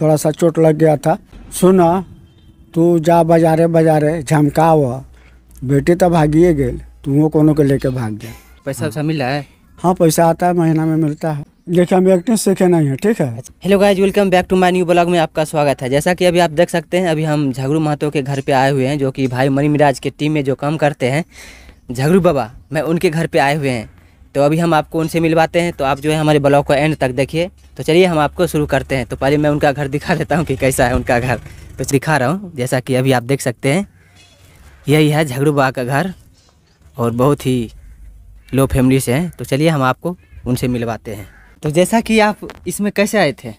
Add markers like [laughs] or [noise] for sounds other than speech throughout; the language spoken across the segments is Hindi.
थोड़ा सा चोट लग गया था सुना तू जा बाजारे बाजारे झमका हुआ बेटे तो भागिए गेल तुमो कोनो के लेके भाग गया पैसा हाँ। मिला है हाँ पैसा आता है महीना में मिलता है लेकिन हम एक्टिंग सीखे नहीं है ठीक है hello guys welcome back to my new blog में आपका स्वागत है जैसा कि अभी आप देख सकते हैं अभी हम झगड़ू महतो के घर पे आए हुए हैं जो कि भाई मनी मिराज के टीम में जो काम करते हैं झगड़ू बाबा मैं उनके घर पे आए हुए हैं तो अभी हम आपको उनसे मिलवाते हैं तो आप जो है हमारे ब्लॉग को एंड तक देखिए तो चलिए हम आपको शुरू करते हैं तो पहले मैं उनका घर दिखा देता हूँ कि कैसा है उनका घर तो दिखा रहा हूँ जैसा कि अभी आप देख सकते हैं यही है झगड़ू बा का घर और बहुत ही लो फैमिली से हैं तो चलिए हम आपको उनसे मिलवाते हैं तो जैसा कि आप इसमें कैसे आए थे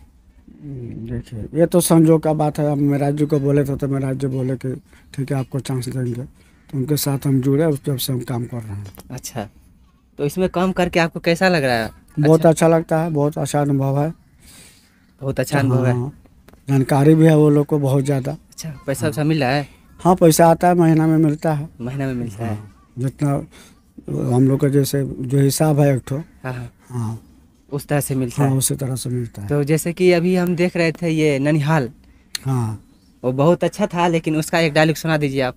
देखिए ये तो समझो का बात है अब मैं राज्य को बोले थे तो, तो मैं राज्य बोले कि ठीक है आपको चांस देंगे तो उनके साथ हम जुड़े उसके अब से हम काम कर रहे हैं अच्छा तो इसमें काम करके आपको कैसा लग रहा है बहुत अच्छा, अच्छा लगता है बहुत अच्छा अनुभव है बहुत अच्छा अनुभव है हाँ, जानकारी भी है वो लोग को बहुत ज़्यादा अच्छा पैसा वैसा मिल रहा है हाँ पैसा आता है महीना में मिलता है महीना में मिलता है हाँ, जितना हम लोग का जैसे जो हिसाब है एक हाँ, हाँ उस तरह से मिलता हाँ, है उसी तरह से मिलता है तो जैसे कि अभी हम देख रहे थे ये ननिहाल हाँ वो बहुत अच्छा था लेकिन उसका एक डायलॉग सुना दीजिए आप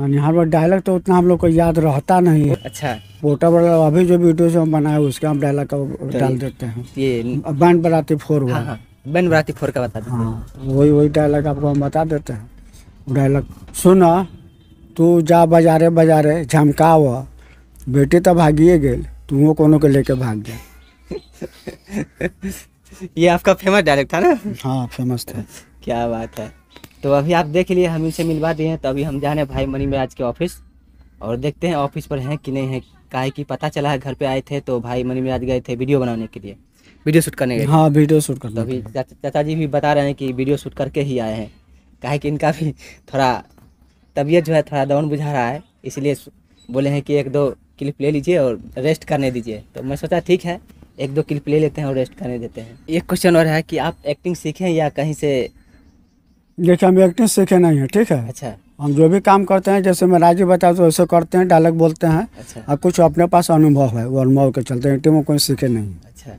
ननिहाल डायलॉग तो उतना हम लोग को याद रहता नहीं है अच्छा पोटा वाला अभी जो वीडियो से हम बनाए उसके हम डायलॉग का तो डाल देते हैं ये बैन बराती फोर हुआ बैन बराती फोर का बता हाँ वही वही डायलॉग आपको हम बता देते हैं डायलॉग सुना तू जा बाजारे बाजारे झमका हुआ बेटी तो भागिए गेल तुम कोनों के लेके भाग गया [laughs] ये आपका फेमस डायलॉग था ना हाँ फेमस था क्या बात है तो अभी आप देख लिए हम इनसे मिलवा दिए हैं तो अभी हम जा रहे हैं भाई मनी मिराज के ऑफिस और देखते हैं ऑफिस पर हैं कि नहीं है काहे कि पता चला है घर पे आए थे तो भाई मनी मिराज गए थे वीडियो बनाने के लिए वीडियो शूट करने गए हाँ वीडियो शूट करने तो अभी चाचा जी भी बता रहे हैं कि वीडियो शूट करके ही आए हैं काहे कि इनका भी थोड़ा तबीयत जो है थोड़ा डाउन बुझा रहा है इसलिए बोले हैं कि एक दो क्लिप ले लीजिए और रेस्ट करने दीजिए तो मैं सोचा ठीक है एक दो क्लिप ले लेते हैं और रेस्ट करने देते हैं एक क्वेश्चन और है कि आप एक्टिंग सीखें या कहीं से देखिए हम एक्टिंग सीखे नहीं है ठीक है अच्छा हम जो भी काम करते हैं जैसे मैं राजीव बता तो वैसे करते हैं डायलॉग बोलते हैं अच्छा और कुछ अपने पास अनुभव है वो अनुभव के चलते एक्टिंग में कोई सीखे नहीं अच्छा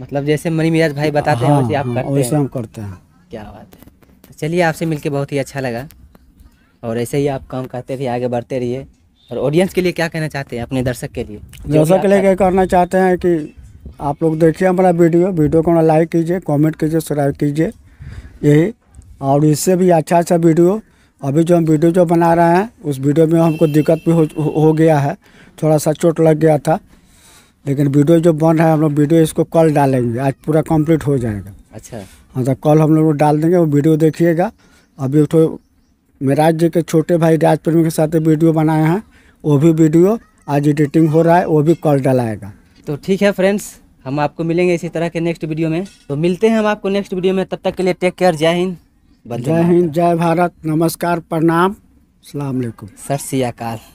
मतलब जैसे मनी मिराज भाई बताते हाँ, हैं वैसे आप हाँ, करते वैसे हम करते हैं क्या बात है तो चलिए आपसे मिलकर बहुत ही अच्छा लगा और ऐसे ही आप काम करते रहिए आगे बढ़ते रहिए और ऑडियंस के लिए क्या कहना चाहते हैं अपने दर्शक के लिए दर्शक के लिए क्या करना चाहते हैं कि आप लोग देखिए हमारा वीडियो वीडियो को लाइक कीजिए कमेंट कीजिए सब्सक्राइब कीजिए यही और इससे भी अच्छा अच्छा वीडियो अभी जो हम वीडियो जो बना रहे हैं उस वीडियो में हमको दिक्कत भी हो, हो गया है थोड़ा सा चोट लग गया था लेकिन वीडियो जो बन रहा है हम लोग वीडियो इसको कल डालेंगे आज पूरा कंप्लीट हो जाएगा अच्छा हाँ तो कल हम लोग डाल देंगे वो वीडियो देखिएगा अभी तो मेराज जी के छोटे भाई राजप्रेमी के साथ वीडियो बनाए हैं वो भी वीडियो आज एडिटिंग हो रहा है वो भी कल डालाएगा तो ठीक है फ्रेंड्स हम आपको मिलेंगे इसी तरह के नेक्स्ट वीडियो में तो मिलते हैं हम आपको नेक्स्ट वीडियो में तब तक के लिए टेक केयर जय हिंद जय हिंद जय भारत नमस्कार प्रणाम अलैक्म सत श्रीकाल